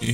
y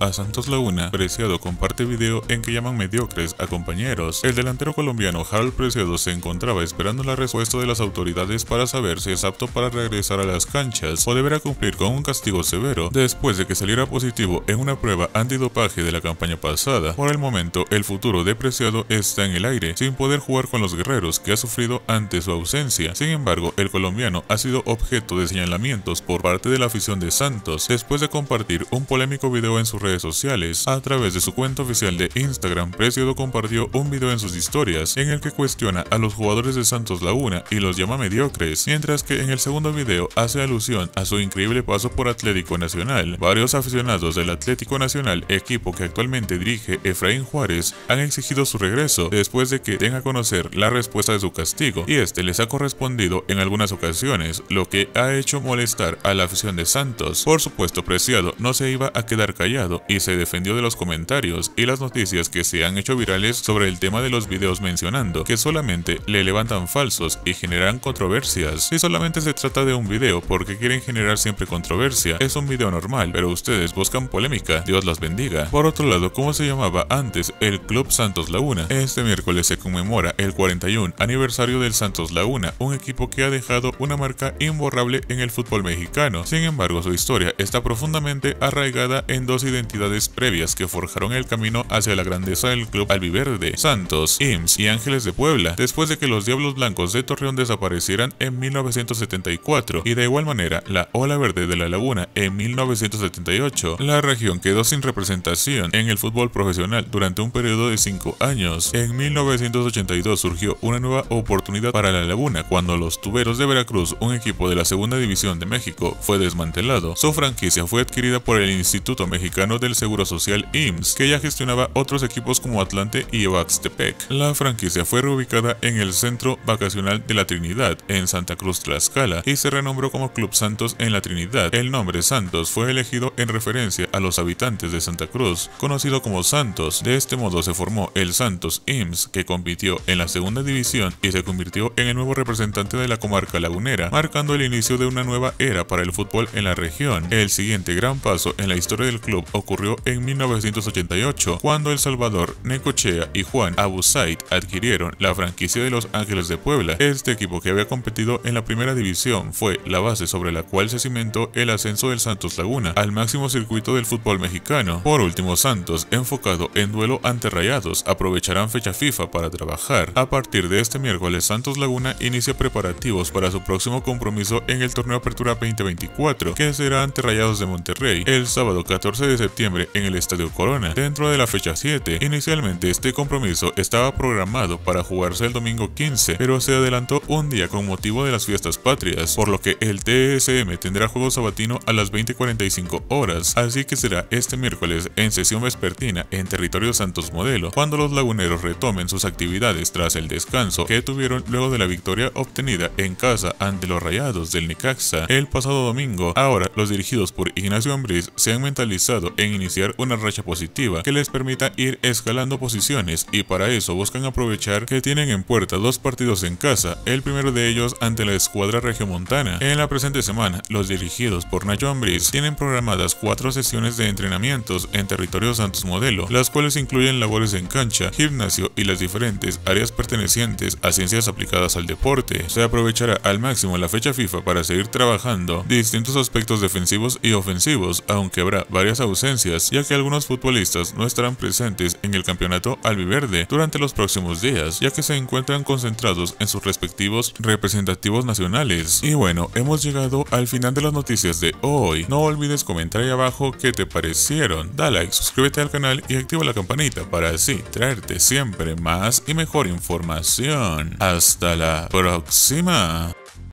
a Santos Laguna, Preciado comparte video en que llaman mediocres a compañeros. El delantero colombiano Harold Preciado se encontraba esperando la respuesta de las autoridades para saber si es apto para regresar a las canchas o deberá cumplir con un castigo severo después de que saliera positivo en una prueba antidopaje de la campaña pasada. Por el momento, el futuro de Preciado está en el aire, sin poder jugar con los guerreros que ha sufrido ante su ausencia. Sin embargo, el colombiano ha sido objeto de señalamientos por parte de la afición de Santos después de compartir un polémico vídeo video en sus redes sociales. A través de su cuenta oficial de Instagram, Preciado compartió un video en sus historias en el que cuestiona a los jugadores de Santos Laguna y los llama mediocres, mientras que en el segundo video hace alusión a su increíble paso por Atlético Nacional. Varios aficionados del Atlético Nacional, equipo que actualmente dirige Efraín Juárez, han exigido su regreso después de que den a conocer la respuesta de su castigo, y este les ha correspondido en algunas ocasiones, lo que ha hecho molestar a la afición de Santos. Por supuesto, Preciado no se iba a quedar callado y se defendió de los comentarios y las noticias que se han hecho virales sobre el tema de los videos mencionando que solamente le levantan falsos y generan controversias. Si solamente se trata de un video porque quieren generar siempre controversia, es un video normal, pero ustedes buscan polémica, Dios las bendiga. Por otro lado, como se llamaba antes el Club Santos Laguna, este miércoles se conmemora el 41 aniversario del Santos Laguna, un equipo que ha dejado una marca imborrable en el fútbol mexicano. Sin embargo, su historia está profundamente arraigada en dos identidades previas que forjaron el camino hacia la grandeza del club albiverde, Santos, IMSS y Ángeles de Puebla, después de que los Diablos Blancos de Torreón desaparecieran en 1974 y de igual manera la Ola Verde de la Laguna en 1978. La región quedó sin representación en el fútbol profesional durante un periodo de cinco años. En 1982 surgió una nueva oportunidad para la Laguna cuando los Tuberos de Veracruz, un equipo de la Segunda División de México, fue desmantelado. Su franquicia fue adquirida por el Instituto Mexicano del Seguro Social IMSS, que ya gestionaba otros equipos como Atlante y Evaxtepec. La franquicia fue reubicada en el Centro Vacacional de la Trinidad, en Santa Cruz Tlaxcala, y se renombró como Club Santos en la Trinidad. El nombre Santos fue elegido en referencia a los habitantes de Santa Cruz, conocido como Santos. De este modo se formó el Santos IMSS, que compitió en la segunda división y se convirtió en el nuevo representante de la comarca lagunera, marcando el inicio de una nueva era para el fútbol en la región. El siguiente gran paso en la historia del club ocurrió en 1988, cuando El Salvador, Necochea y Juan Abu Said adquirieron la franquicia de Los Ángeles de Puebla. Este equipo que había competido en la primera división fue la base sobre la cual se cimentó el ascenso del Santos Laguna al máximo circuito del fútbol mexicano. Por último, Santos, enfocado en duelo ante Rayados, aprovecharán fecha FIFA para trabajar. A partir de este miércoles, Santos Laguna inicia preparativos para su próximo compromiso en el torneo Apertura 2024, que será ante Rayados de Monterrey el sábado 14 de septiembre en el Estadio Corona. Dentro de la fecha 7, inicialmente este compromiso estaba programado para jugarse el domingo 15, pero se adelantó un día con motivo de las fiestas patrias, por lo que el TSM tendrá juego sabatino a las 20.45 horas, así que será este miércoles en sesión vespertina en territorio Santos Modelo, cuando los laguneros retomen sus actividades tras el descanso que tuvieron luego de la victoria obtenida en casa ante los rayados del Necaxa el pasado domingo. Ahora, los dirigidos por Ignacio Ambriz se han mentalizado en iniciar una racha positiva que les permita ir escalando posiciones y para eso buscan aprovechar que tienen en puerta dos partidos en casa, el primero de ellos ante la escuadra regiomontana. En la presente semana, los dirigidos por Nacho Ambriz tienen programadas cuatro sesiones de entrenamientos en territorio Santos Modelo, las cuales incluyen labores en cancha, gimnasio y las diferentes áreas pertenecientes a ciencias aplicadas al deporte. Se aprovechará al máximo la fecha FIFA para seguir trabajando distintos aspectos defensivos y ofensivos, aunque habrá varias ausencias, ya que algunos futbolistas no estarán presentes en el campeonato albiverde durante los próximos días, ya que se encuentran concentrados en sus respectivos representativos nacionales. Y bueno, hemos llegado al final de las noticias de hoy. No olvides comentar ahí abajo qué te parecieron. Da like, suscríbete al canal y activa la campanita para así traerte siempre más y mejor información. Hasta la próxima.